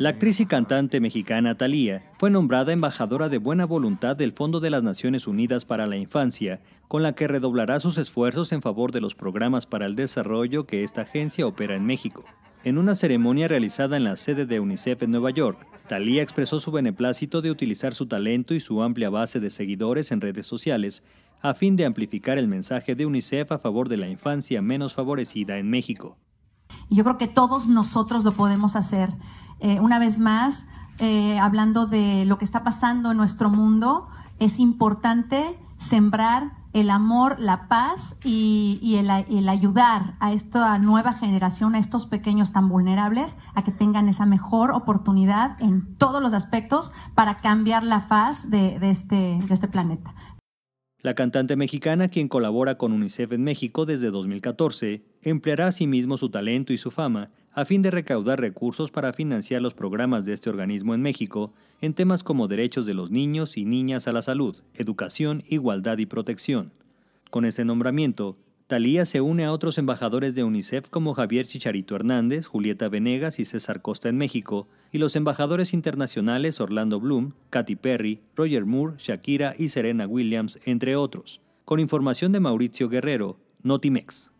La actriz y cantante mexicana Thalía fue nombrada embajadora de buena voluntad del Fondo de las Naciones Unidas para la Infancia, con la que redoblará sus esfuerzos en favor de los programas para el desarrollo que esta agencia opera en México. En una ceremonia realizada en la sede de UNICEF en Nueva York, Thalía expresó su beneplácito de utilizar su talento y su amplia base de seguidores en redes sociales a fin de amplificar el mensaje de UNICEF a favor de la infancia menos favorecida en México yo creo que todos nosotros lo podemos hacer. Eh, una vez más, eh, hablando de lo que está pasando en nuestro mundo, es importante sembrar el amor, la paz y, el, ayudar a esta nueva generación, a estos pequeños tan vulnerables, a que tengan esa mejor oportunidad en todos los aspectos para cambiar la faz de, este, de este planeta. La cantante mexicana, quien colabora con UNICEF en México desde 2014, empleará asimismo su talento y su fama a fin de recaudar recursos para financiar los programas de este organismo en México en temas como derechos de los niños y niñas a la salud, educación, igualdad y protección. Con ese nombramiento, Talía se une a otros embajadores de UNICEF como Javier Chicharito Hernández, Julieta Venegas y César Costa en México, y los embajadores internacionales Orlando Bloom, Katy Perry, Roger Moore, Shakira y Serena Williams, entre otros. Con información de Mauricio Guerrero, Notimex.